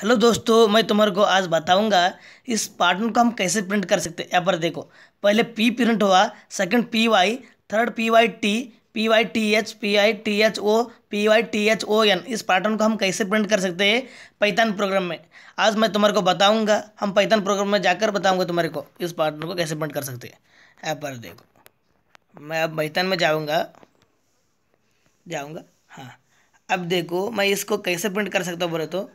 Hello दोस्तों मैं तुम्हारे को आज बताऊंगा इस पार्टन को हम कैसे प्रिंट कर सकते हैं यहाँ पर देखो पहले पी प्रिंट हुआ second P Y third P Y T P Y T H P I T H O P Y T H O N इस पार्टन को हम कैसे प्रिंट कर सकते हैं पैथान प्रोग्राम में आज मैं तुम्हारे को बताऊंगा हम पैथान प्रोग्राम में जाकर बताऊँगा तुम्हारे को इस पार्टन को कैसे प्रिंट कर सकते हैं यहाँ पर देखो मैं अब पैथान में जाऊँगा जाऊँगा हाँ अब देखो मैं इसको कैसे प्रिंट कर सकता हूँ बोले तो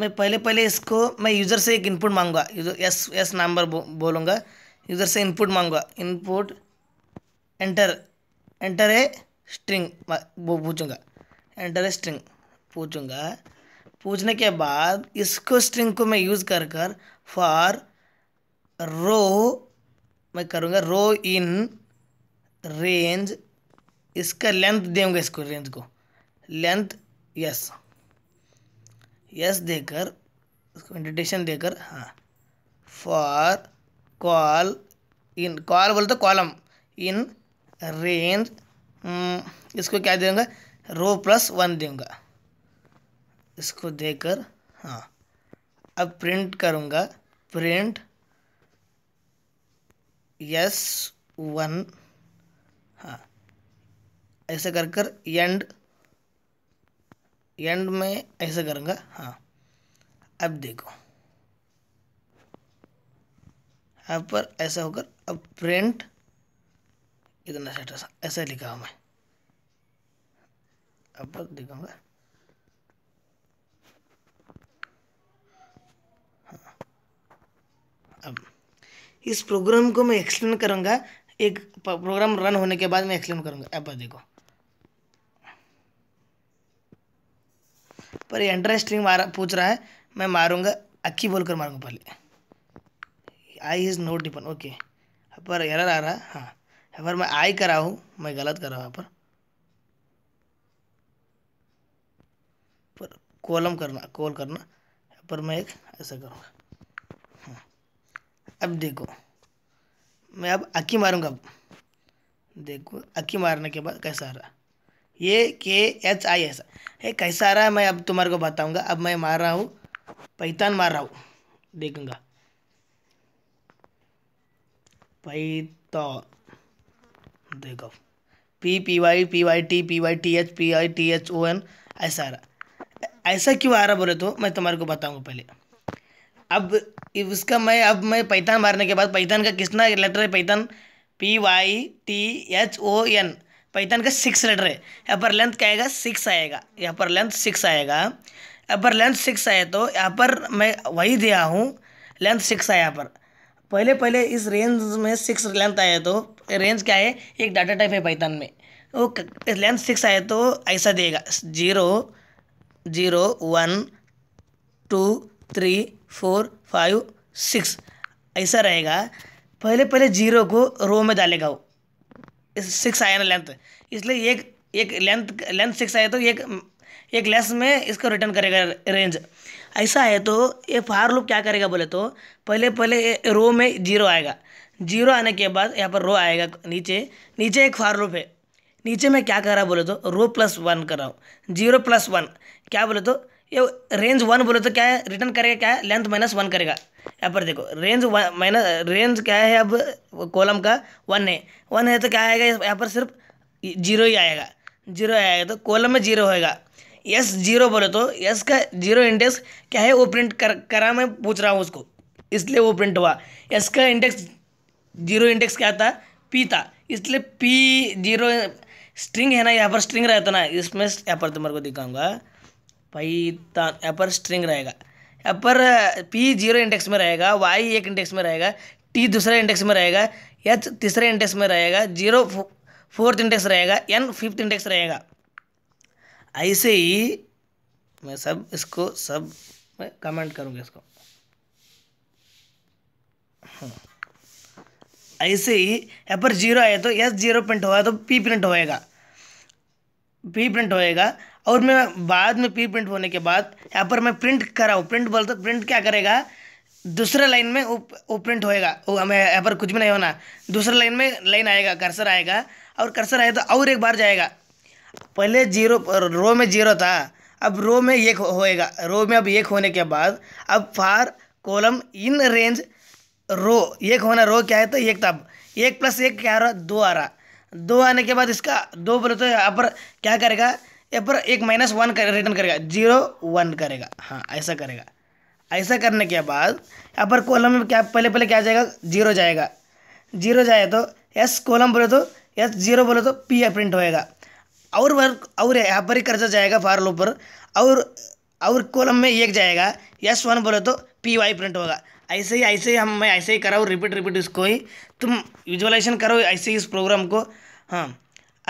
मैं पहले पहले इसको मैं यूज़र से एक इनपुट मांगूंगा एस एस नंबर बो, बोलूँगा यूज़र से इनपुट मांगूंगा इनपुट एंटर एंटर है स्ट्रिंग वो पूछूंगा एंटर है स्ट्रिंग पूछूंगा पूछने के बाद इसको स्ट्रिंग को मैं यूज़ कर कर फॉर रो मैं करूँगा रो इन रेंज इसका लेंथ देंगे इसको रेंज को लेंथ यस यस देकर उसको इंडिटेशन देकर हाँ फॉर कॉल इन कॉल बोलते कॉलम इन रेंज इसको क्या देंगे रो प्लस वन दूंगा इसको देकर हाँ अब प्रिंट करूँगा प्रिंट यस वन हाँ ऐसे कर कर एंड एंड में ऐसा करूँगा हाँ अब देखो यहाँ पर ऐसा होकर अब प्रिंट इतना सेट ऐसा लिखा हूँ मैं अब पर दिखाऊंगा हाँ। अब इस प्रोग्राम को मैं एक्सप्लेन करूँगा एक प्रोग्राम रन होने के बाद मैं एक्सप्लेन करूंगा अब देखो पर ये इंटरेस्टिंग मारा पूछ रहा है मैं मारूंगा अक्की बोल कर मारूंगा पहले I is not defined okay पर एरर आ रहा है हाँ यहाँ पर मैं आई करा हूँ मैं गलत कर रहा हूँ यहाँ पर पर कॉलम करना कॉल करना पर मैं एक ऐसा करूँगा हाँ अब देखो मैं अब अक्की मारूँगा अब देखो अक्की मारने के बाद कैसा आ रहा है ए के एच आई ऐसा है कैसा आ रहा है मैं अब तुम्हारे को बताऊंगा अब मैं मार रहा हूँ पैतान मार रहा हूँ देखूंगा पैतो देखो P P Y P Y T P Y T H P I T H O N ऐसा आ रहा ऐसा क्यों आ रहा बोले तो मैं तुम्हारे को बताऊंगा पहले अब उसका मैं अब मैं पैतान मारने के बाद पैतान का कितना लेटर है Python P Y T H O N Python का सिक्स लेटर है यहाँ पर लेंथ क्या आएगा सिक्स आएगा यहाँ पर लेंथ सिक्स आएगा यहाँ पर लेंथ सिक्स आए तो यहाँ पर मैं वही दिया हूँ लेंथ सिक्स आया यहाँ पर पहले पहले इस रेंज में सिक्स लेंथ आए तो रेंज क्या है एक डाटा टाइप है पैथन में वो लेंथ सिक्स आए तो ऐसा देगा zero zero one two three four five six ऐसा रहेगा पहले पहले जीरो को रो में डालेगा वो सिक्स आया ना लेंथ इसलिए एक एक लेंथ लेंथ सिक्स आया तो एक एक लेस में इसको रिटर्न करेगा रेंज ऐसा है तो ये फार लूप क्या करेगा बोले तो पहले पहले रो में जीरो आएगा जीरो आने के बाद यहाँ पर रो आएगा नीचे नीचे एक फार लूप है नीचे मैं क्या कर रहा बोले तो रो प्लस वन कर रहा हूँ जीरो प्लस वन क्या बोले तो ये रेंज वन बोले तो क्या है रिटर्न करेगा क्या है लेंथ माइनस वन करेगा यहाँ पर देखो रेंज माइनस रेंज क्या है अब कॉलम का वन है वन है तो क्या आएगा यहाँ पर सिर्फ जीरो ही आएगा जीरो आएगा तो कॉलम में जीरो होएगा यस जीरो बोले तो यस का जीरो इंडेक्स क्या है वो प्रिंट कर करा मैं पूछ रहा हूँ उसको इसलिए वो प्रिंट हुआ यस का इंडेक्स जीरो इंडेक्स क्या था पी था इसलिए पी जीरो स्ट्रिंग है ना यहाँ पर स्ट्रिंग रहता ना इसमें यहाँ पर तुम्हारे तो को दिखाऊंगा पाइथन यहाँ पर स्ट्रिंग रहेगा यहाँ पर पी जीरो इंडेक्स में रहेगा वाई एक इंडेक्स में रहेगा टी दूसरे इंडेक्स में रहेगा एच तीसरे इंडेक्स में रहेगा जीरो फोर्थ इंडेक्स रहेगा एन फिफ्थ इंडेक्स रहेगा ऐसे ही मैं सब इसको सब मैं कमेंट करूँगा इसको हाँ। ऐसे ही यहाँ पर जीरो आया तो एस जीरो प्रिंट होगा तो पी प्रिंट होएगा पी प्रिंट होएगा और मैं बाद में पी प्रिंट होने के बाद यहाँ पर मैं प्रिंट कराऊँ प्रिंट बोलता प्रिंट क्या करेगा दूसरे लाइन में वो प्रिंट होएगा वो हमें यहाँ पर कुछ भी नहीं होना दूसरा लाइन में लाइन आएगा कर्सर आएगा और कर्सर आएगा तो और एक बार जाएगा पहले जीरो रो में जीरो था अब रो में एक होएगा रो में अब एक होने के बाद अब फार कॉलम इन रेंज रो एक होना रो क्या है तो एक तब एक प्लस एक क्या आ रहा दो आ रहा दो आने के बाद इसका दो बोले तो यहाँ पर क्या करेगा या पर एक माइनस वन कर रिटर्न करेगा जीरो वन करेगा हाँ ऐसा करेगा ऐसा करने के बाद यहाँ पर कॉलम में क्या पहले पहले क्या जाएगा जीरो जाएगा जीरो जाए तो एस कॉलम बोले तो एस जीरो बोले तो पी प्रिंट होएगा और वर्क और यहाँ पर ही कर्जा जाएगा फार लो पर और और कॉलम में एक जाएगा एस वन बोले तो पी वाई प्रिंट होगा ऐसे ही ऐसे ही हम मैं ऐसे ही कराऊँ रिपीट रिपीट इसको ही तुम विजुअलाइजेशन करो ऐसे ही इस प्रोग्राम को हाँ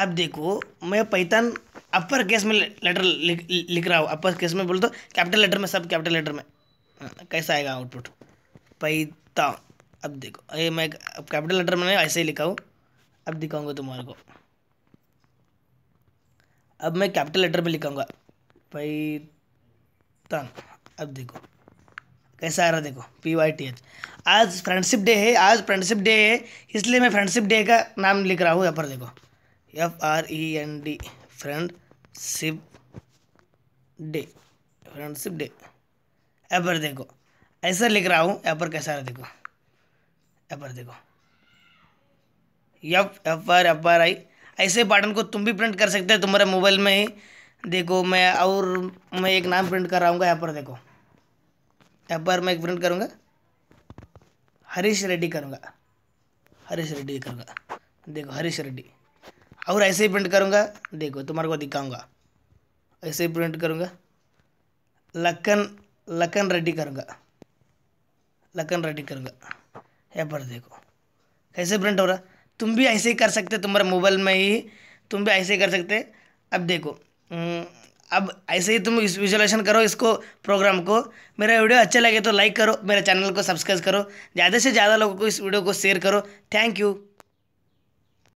अब देखो मैं पैतान अपर केस में लेटर लिख रहा हूँ अपर केस में बोल दो कैपिटल लेटर में सब कैपिटल लेटर में हाँ, कैसा आएगा आउटपुट पैता अब देखो अरे मैं अब कैपिटल लेटर में ऐसे ही लिखा हूँ अब दिखाऊंगा तुम्हारे को अब मैं कैपिटल लेटर में लिखाऊंगा पैता अब देखो कैसा आ रहा देखो पी वाई टी एच आज फ्रेंडशिप डे है आज फ्रेंडशिप डे है इसलिए मैं फ्रेंडशिप डे का नाम लिख रहा हूँ यहाँ पर देखो F R E N D friendship day friendship day यहाँ पर देखो ऐसा लिख रहा हूँ यहाँ पर कैसा रहा देखो यहाँ पर देखो यफ F R F R I ऐसे पैटर्न को तुम भी प्रिंट कर सकते हो तुम्हारे मोबाइल में ही देखो मैं और मैं एक नाम प्रिंट कर रहा हूँ यहाँ पर देखो यहाँ पर मैं एक प्रिंट करूँगा हरीश रेड्डी करूँगा हरीश रेड्डी करूँगा देखो हरीश रेड्डी और ऐसे ही प्रिंट करूँगा देखो तुम्हारे को दिखाऊँगा ऐसे ही प्रिंट करूँगा लखन लखन रेडी करूँगा लखन रेडी करूँगा यहाँ पर देखो कैसे प्रिंट हो रहा तुम भी ऐसे ही कर सकते तुम्हारे मोबाइल में ही तुम भी ऐसे ही कर सकते अब देखो हम्म, अब ऐसे ही तुम इस विजुअलाइजेशन करो इसको प्रोग्राम को मेरा वीडियो अच्छा लगे तो लाइक करो मेरे चैनल को सब्सक्राइब करो ज़्यादा से ज़्यादा लोगों को इस वीडियो को शेयर करो थैंक यू